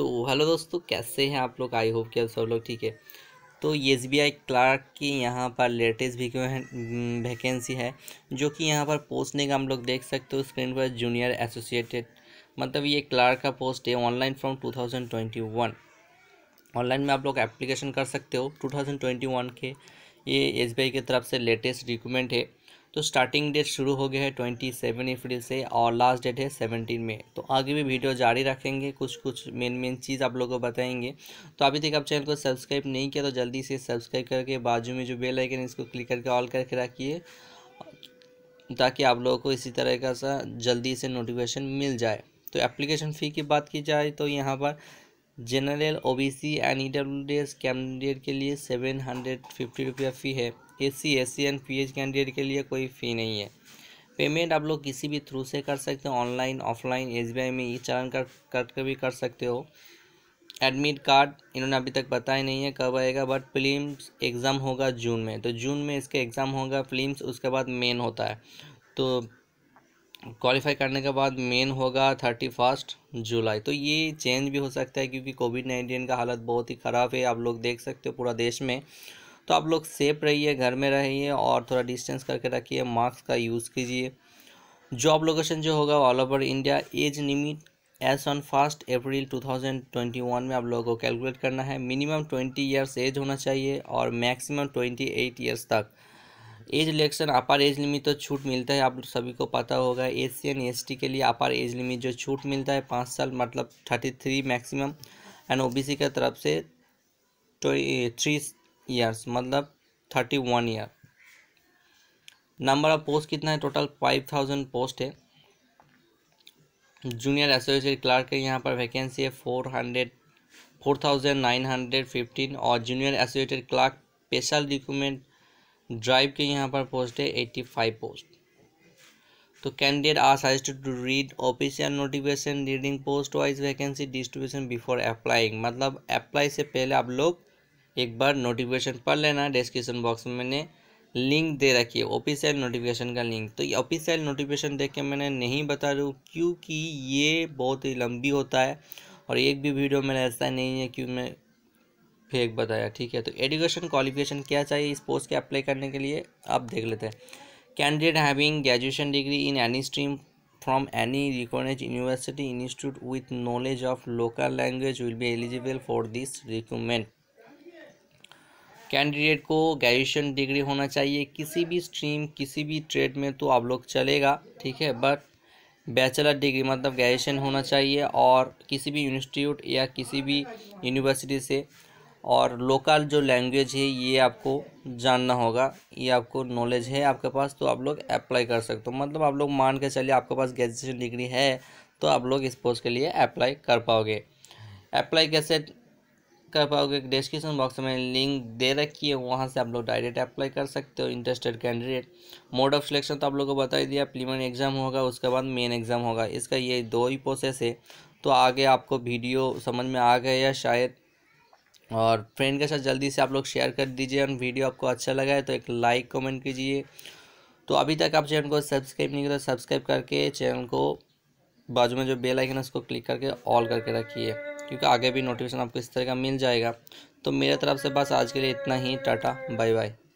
तो हेलो दोस्तों कैसे हैं आप लोग आई होप कि आप सब लोग ठीक है तो एस बी आई क्लार्क की यहाँ पर लेटेस्ट हम्म, वैकेंसी है जो कि यहाँ पर पोस्ट नहीं का हम लोग देख सकते हो स्क्रीन पर जूनियर एसोसिएटेड मतलब ये क्लार्क का पोस्ट है ऑनलाइन फ्रॉम 2021 ऑनलाइन में आप लोग एप्लीकेशन कर सकते हो 2021 के ये एस की तरफ से लेटेस्ट रिक्रूटमेंट है तो स्टार्टिंग डेट शुरू हो गया है ट्वेंटी सेवन अप्रैल से और लास्ट डेट है सेवनटीन में तो आगे भी वीडियो जारी रखेंगे कुछ कुछ मेन मेन चीज़ आप लोगों को बताएंगे तो अभी तक आप चैनल को सब्सक्राइब नहीं किया तो जल्दी से सब्सक्राइब करके बाजू में जो बेल आइकन इसको क्लिक करके ऑल करके रखिए ताकि आप लोगों को इसी तरह का सा जल्दी से नोटिफिकेशन मिल जाए तो एप्लीकेशन फ़ी की बात की जाए तो यहाँ पर general OBC and EWS candidate के लिए सेवन हंड्रेड फिफ्टी रुपया फ़ी है SC SC and PH candidate के लिए कोई फ़ी नहीं है पेमेंट आप लोग किसी भी थ्रू से कर सकते हो ऑनलाइन ऑफलाइन एस में ई चालन कर कट कर भी कर सकते हो एडमिट कार्ड इन्होंने अभी तक बताया नहीं है कब आएगा बट प्रीलिम्स एग्ज़ाम होगा जून में तो जून में इसका एग्ज़ाम होगा फिल्म उसके बाद मेन होता है तो क्वालिफाई करने के बाद मेन होगा थर्टी फर्स्ट जुलाई तो ये चेंज भी हो सकता है क्योंकि कोविड नाइन्टीन का हालत बहुत ही ख़राब है आप लोग देख सकते हो पूरा देश में तो आप लोग सेफ रहिए घर में रहिए और थोड़ा डिस्टेंस करके रखिए मास्क का यूज़ कीजिए जॉब लोकेशन जो होगा all over India age limit age on first April 2021 में आप लोगों को कैलकुलेट करना है मिनिमम 20 इयर्स एज होना चाहिए और मैक्सिमम 28 इयर्स तक age relaxation upper age limit तो छूट मिलता है आप सभी को पता होगा एस सी एंड एस के लिए अपर एज लिमिट जो छूट मिलता है पाँच साल मतलब thirty three maximum and O B C तरफ से थ्री ईयर्स मतलब thirty one year number of post कितना है टोटल फाइव थाउजेंड पोस्ट है जूनियर एसोसिएट क्लार्क के यहाँ पर वैकेंसी है four hundred four thousand nine hundred fifteen और junior associated clerk special recruitment drive के यहाँ पर पोस्ट है एट्टी फाइव पोस्ट तो कैंडिडेट आर साइज to read official notification regarding post wise vacancy distribution before applying मतलब apply से पहले आप लोग एक बार नोटिफिकेशन पढ़ लेना डिस्क्रिप्शन बॉक्स में मैंने लिंक दे रखी है ऑफिशियल नोटिफिकेशन का लिंक तो ये ऑफिशियल नोटिफिकेशन देख के मैंने नहीं बता रही हूँ क्योंकि ये बहुत ही लंबी होता है और एक भी वीडियो मेरा ऐसा नहीं है कि मैं फेक बताया ठीक है तो एजुकेशन क्वालिफिकेशन क्या चाहिए इस पोस्ट के अप्लाई करने के लिए आप देख लेते हैं candidate having graduation degree in any stream from any recognized university institute with knowledge of local language will be eligible for this requirement candidate को ग्रेजुएशन डिग्री होना चाहिए किसी भी स्ट्रीम किसी भी ट्रेड में तो आप लोग चलेगा ठीक है बट बैचलर डिग्री मतलब ग्रेजुएशन होना चाहिए और किसी भी इंस्टीट्यूट या किसी भी यूनिवर्सिटी से और लोकल जो लैंग्वेज है ये आपको जानना होगा ये आपको नॉलेज है आपके पास तो आप लोग अप्लाई कर सकते हो मतलब आप लोग मान के चलिए आपके पास ग्रेजुएशन डिग्री है तो आप लोग इस पोस्ट के लिए अप्लाई कर पाओगे अप्लाई कैसे कर पाओगे डिस्क्रिप्शन बॉक्स में लिंक दे रखी है वहाँ से आप लोग डायरेक्ट अप्लाई कर सकते हो interested candidate mode of selection तो आप लोग को बता ही दिया प्रीलिमिनरी एग्ज़ाम होगा उसके बाद मेन एग्ज़ाम होगा इसका ये दो ही प्रोसेस है तो आगे आपको वीडियो समझ में आ गया या शायद और फ्रेंड के साथ जल्दी से आप लोग शेयर कर दीजिए और वीडियो आपको अच्छा लगा है तो एक लाइक कमेंट कीजिए तो अभी तक आप चैनल को सब्सक्राइब नहीं किया सब्सक्राइब तो करके चैनल को बाजू में जो बेल आइकन है उसको क्लिक करके ऑल करके रखिए क्योंकि आगे भी नोटिफिकेशन आपको इस तरह का मिल जाएगा तो मेरे तरफ से बस आज के लिए इतना ही टाटा बाय बाय